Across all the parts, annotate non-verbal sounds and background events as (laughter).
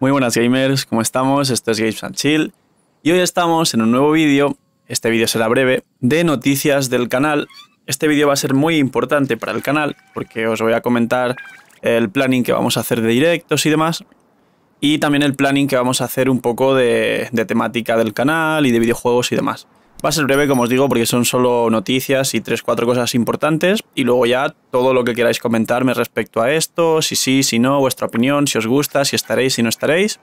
Muy buenas gamers, ¿cómo estamos? Esto es Games and Chill y hoy estamos en un nuevo vídeo, este vídeo será breve, de noticias del canal. Este vídeo va a ser muy importante para el canal porque os voy a comentar el planning que vamos a hacer de directos y demás y también el planning que vamos a hacer un poco de temática del canal y de videojuegos y demás. Va a ser breve, como os digo, porque son solo noticias y tres, cuatro cosas importantes. Y luego ya todo lo que queráis comentarme respecto a esto, si sí, si no, vuestra opinión, si os gusta, si estaréis, si no estaréis,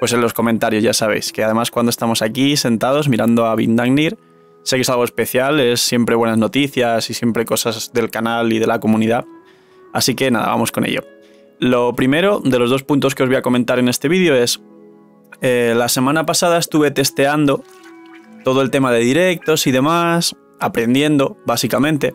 pues en los comentarios ya sabéis. Que además cuando estamos aquí sentados mirando a Vindagnir, sé que es algo especial, es siempre buenas noticias y siempre cosas del canal y de la comunidad. Así que nada, vamos con ello. Lo primero de los dos puntos que os voy a comentar en este vídeo es, eh, la semana pasada estuve testeando todo el tema de directos y demás, aprendiendo básicamente.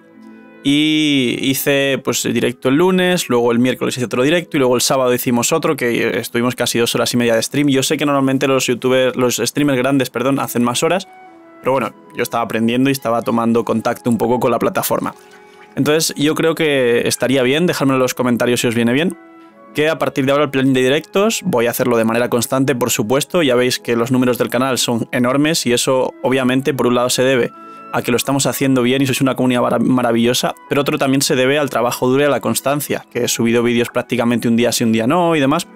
Y hice pues directo el lunes, luego el miércoles hice otro directo y luego el sábado hicimos otro que estuvimos casi dos horas y media de stream. Yo sé que normalmente los youtubers, los streamers grandes, perdón, hacen más horas, pero bueno, yo estaba aprendiendo y estaba tomando contacto un poco con la plataforma. Entonces yo creo que estaría bien, dejármelo en los comentarios si os viene bien que a partir de ahora el plan de directos voy a hacerlo de manera constante, por supuesto. Ya veis que los números del canal son enormes y eso obviamente por un lado se debe a que lo estamos haciendo bien y sois una comunidad maravillosa, pero otro también se debe al trabajo duro y a la constancia, que he subido vídeos prácticamente un día sí, un día no y demás.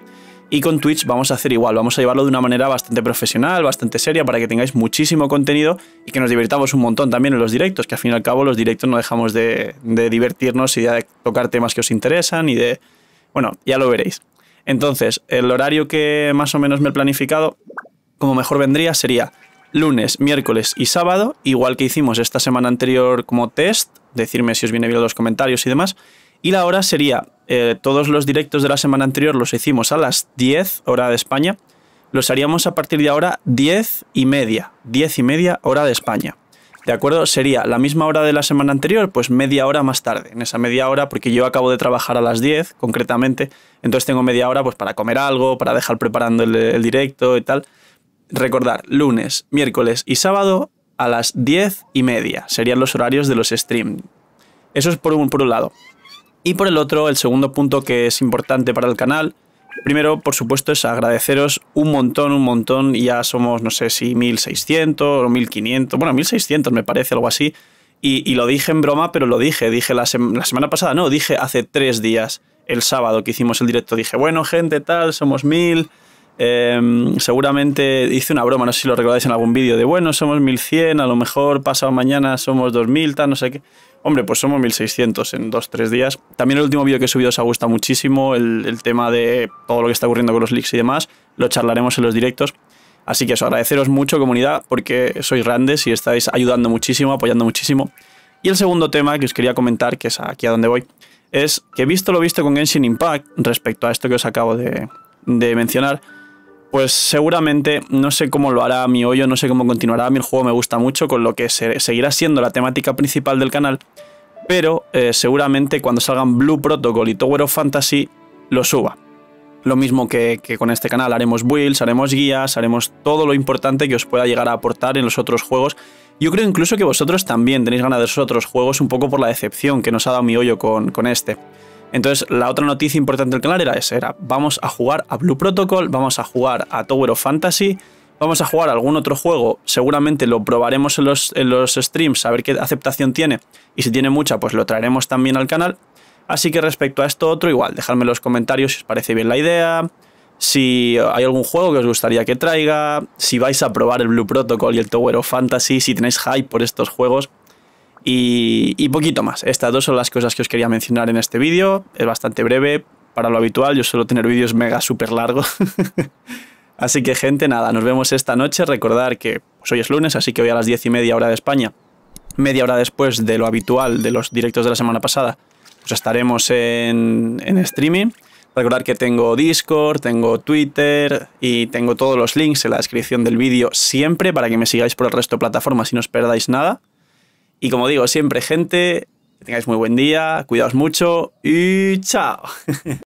Y con Twitch vamos a hacer igual, vamos a llevarlo de una manera bastante profesional, bastante seria, para que tengáis muchísimo contenido y que nos divirtamos un montón también en los directos, que al fin y al cabo los directos no dejamos de, de divertirnos y de tocar temas que os interesan y de bueno, ya lo veréis. Entonces, el horario que más o menos me he planificado, como mejor vendría, sería lunes, miércoles y sábado, igual que hicimos esta semana anterior como test, decirme si os viene bien los comentarios y demás. Y la hora sería, eh, todos los directos de la semana anterior los hicimos a las 10, hora de España, los haríamos a partir de ahora 10 y media, 10 y media, hora de España. ¿De acuerdo? Sería la misma hora de la semana anterior, pues media hora más tarde. En esa media hora, porque yo acabo de trabajar a las 10, concretamente, entonces tengo media hora pues para comer algo, para dejar preparando el, directo y tal. Recordar, lunes, miércoles y sábado a las 10 y media serían los horarios de los streams. Eso es por un, por un lado. Y por el otro, el segundo punto que es importante para el canal Primero, por supuesto, es agradeceros un montón, un montón. Ya somos, no sé si 1600 o 1500, bueno, 1600 me parece, algo así. Y, lo dije en broma, pero lo dije. Dije la, la semana pasada, no, dije hace tres días, el sábado que hicimos el directo. Dije, bueno, gente, tal, somos 1.000. Em, seguramente hice una broma, no sé si lo recordáis en algún vídeo, de bueno, somos 1100, a lo mejor pasado mañana somos 2000, tal, no sé qué. Hombre, pues somos 1600 en 2-3 días. También el último vídeo que he subido os ha gustado muchísimo, el, tema de todo lo que está ocurriendo con los leaks y demás, lo charlaremos en los directos. Así que eso, agradeceros mucho comunidad porque sois grandes y estáis ayudando muchísimo, apoyando muchísimo. Y el segundo tema que os quería comentar, que es aquí a donde voy, es que visto lo visto con Genshin Impact respecto a esto que os acabo de mencionar, pues seguramente no sé cómo lo hará mi hoyo, no sé cómo continuará. mi el juego me gusta mucho, con lo que seguirá siendo la temática principal del canal. Pero eh, seguramente cuando salgan Blue Protocol y Tower of Fantasy, lo suba. Lo mismo que, con este canal, haremos builds, haremos guías, haremos todo lo importante que os pueda llegar a aportar en los otros juegos. Yo creo incluso que vosotros también tenéis ganas de esos otros juegos un poco por la decepción que nos ha dado mi hoyo con, con este. Entonces, la otra noticia importante del canal era esa, era vamos a jugar a Blue Protocol, vamos a jugar a Tower of Fantasy, vamos a jugar algún otro juego, seguramente lo probaremos en los, en los streams, a ver qué aceptación tiene, y si tiene mucha, pues lo traeremos también al canal. Así que respecto a esto otro, igual, dejadme en los comentarios si os parece bien la idea, si hay algún juego que os gustaría que traiga, si vais a probar el Blue Protocol y el Tower of Fantasy, si tenéis hype por estos juegos y, poquito más. Estas dos son las cosas que os quería mencionar en este vídeo. Es bastante breve para lo habitual. Yo suelo tener vídeos mega súper largos. (laughs) así que gente, nada, nos vemos esta noche. Recordar que pues, hoy es lunes, así que hoy a las 10 y media hora de España, media hora después de lo habitual de los directos de la semana pasada, pues estaremos en, streaming. Recordar que tengo Discord, tengo Twitter y tengo todos los links en la descripción del vídeo siempre para que me sigáis por el resto de plataformas y no os perdáis nada. Y como digo siempre, gente, que tengáis muy buen día, cuidaos mucho y chao. (laughs)